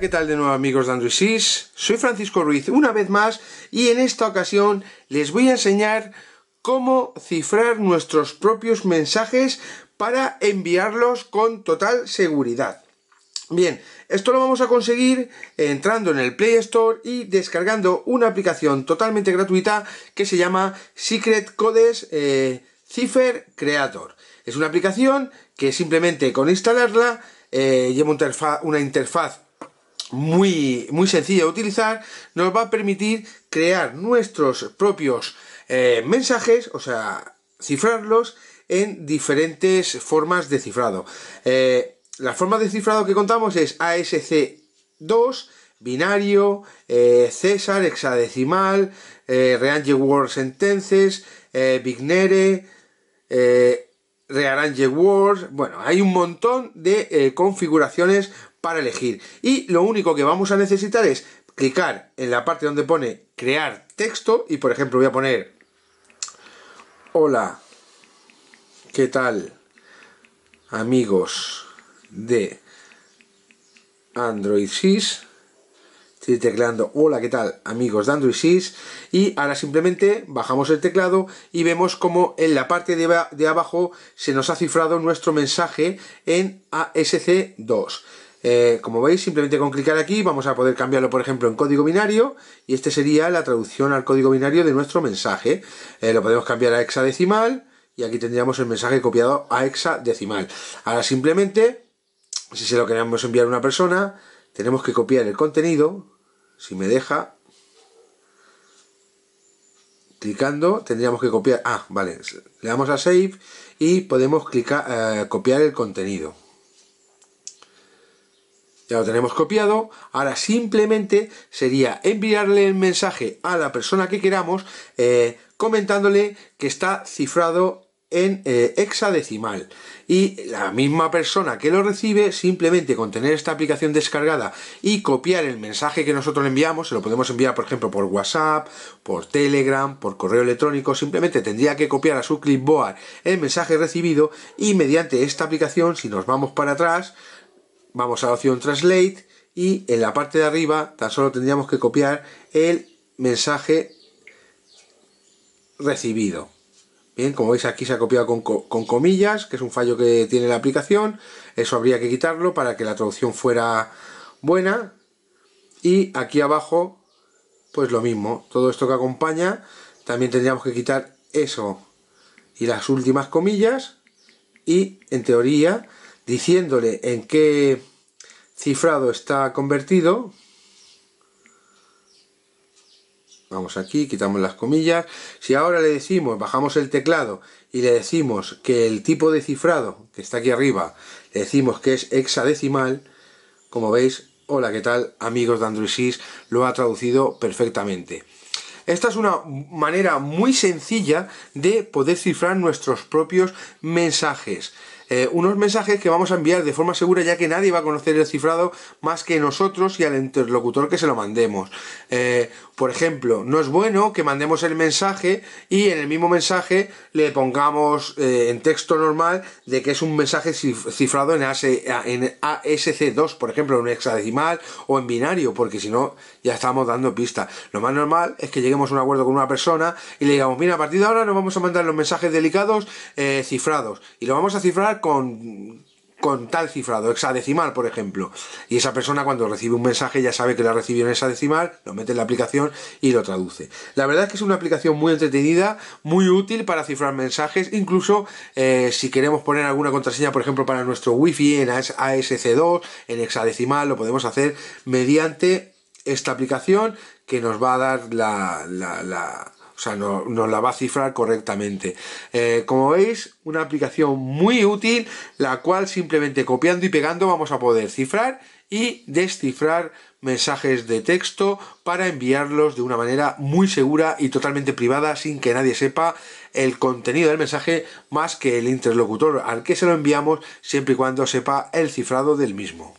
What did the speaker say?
¿qué tal de nuevo amigos de Android Soy Francisco Ruiz una vez más y en esta ocasión les voy a enseñar cómo cifrar nuestros propios mensajes para enviarlos con total seguridad. Bien, esto lo vamos a conseguir entrando en el Play Store y descargando una aplicación totalmente gratuita que se llama Secret Codes Cifer eh, Cipher Creator. Es una aplicación que simplemente con instalarla eh, lleva una interfaz muy, muy sencilla de utilizar, nos va a permitir crear nuestros propios eh, mensajes, o sea, cifrarlos en diferentes formas de cifrado. Eh, la forma de cifrado que contamos es ASC2, binario, eh, César, hexadecimal, rearrange word sentences, bignere, rearrange Word... bueno, hay un montón de configuraciones para elegir. Y lo único que vamos a necesitar es clicar en la parte donde pone crear texto y por ejemplo voy a poner hola, ¿qué tal amigos de Android 6? Estoy tecleando hola, ¿qué tal amigos de Android 6? Y ahora simplemente bajamos el teclado y vemos como en la parte de abajo se nos ha cifrado nuestro mensaje en ASC2. Eh, como veis, simplemente con clicar aquí vamos a poder cambiarlo, por ejemplo, en código binario y este sería la traducción al código binario de nuestro mensaje. Eh, lo podemos cambiar a hexadecimal y aquí tendríamos el mensaje copiado a hexadecimal. Ahora simplemente, si se lo queremos enviar a una persona, tenemos que copiar el contenido, si me deja, clicando tendríamos que copiar, ah, vale, le damos a save y podemos clicar, eh, copiar el contenido. Ya lo tenemos copiado. Ahora simplemente sería enviarle el mensaje a la persona que queramos eh, comentándole que está cifrado en eh, hexadecimal y la misma persona que lo recibe simplemente con tener esta aplicación descargada y copiar el mensaje que nosotros le enviamos se lo podemos enviar por ejemplo por whatsapp por telegram por correo electrónico simplemente tendría que copiar a su clipboard el mensaje recibido y mediante esta aplicación si nos vamos para atrás vamos a la opción Translate y en la parte de arriba tan solo tendríamos que copiar el mensaje recibido. Bien, como veis aquí se ha copiado con, con, comillas, que es un fallo que tiene la aplicación. Eso habría que quitarlo para que la traducción fuera buena. Y aquí abajo, pues lo mismo. Todo esto que acompaña, también tendríamos que quitar eso y las últimas comillas. Y en teoría diciéndole en qué cifrado está convertido. Vamos aquí, quitamos las comillas. Si ahora le decimos, bajamos el teclado y le decimos que el tipo de cifrado, que está aquí arriba, le decimos que es hexadecimal, como veis, hola, ¿qué tal? Amigos de Android lo ha traducido perfectamente. Esta es una manera muy sencilla de poder cifrar nuestros propios mensajes. Eh, unos mensajes que vamos a enviar de forma segura ya que nadie va a conocer el cifrado más que nosotros y al interlocutor que se lo mandemos. Eh, por ejemplo, no es bueno que mandemos el mensaje y en el mismo mensaje le pongamos eh, en texto normal de que es un mensaje cifrado en, en ASC2, por ejemplo, en hexadecimal o en binario, porque si no ya estamos dando pista. Lo más normal es que lleguemos a un acuerdo con una persona y le digamos, mira, a partir de ahora nos vamos a mandar los mensajes delicados cifrados y lo vamos a cifrar con, con tal cifrado, hexadecimal, por ejemplo. Y esa persona cuando recibe un mensaje ya sabe que la recibió en hexadecimal, lo mete en la aplicación y lo traduce. La verdad es que es una aplicación muy entretenida, muy útil para cifrar mensajes, incluso eh, si queremos poner alguna contraseña, por ejemplo, para nuestro wifi en ASC2, en hexadecimal, lo podemos hacer mediante esta aplicación que nos va a dar la o sea, nos no la va a cifrar correctamente. Eh, como veis, una aplicación muy útil, la cual simplemente copiando y pegando vamos a poder cifrar y descifrar mensajes de texto para enviarlos de una manera muy segura y totalmente privada sin que nadie sepa el contenido del mensaje más que el interlocutor al que se lo enviamos siempre y cuando sepa el cifrado del mismo.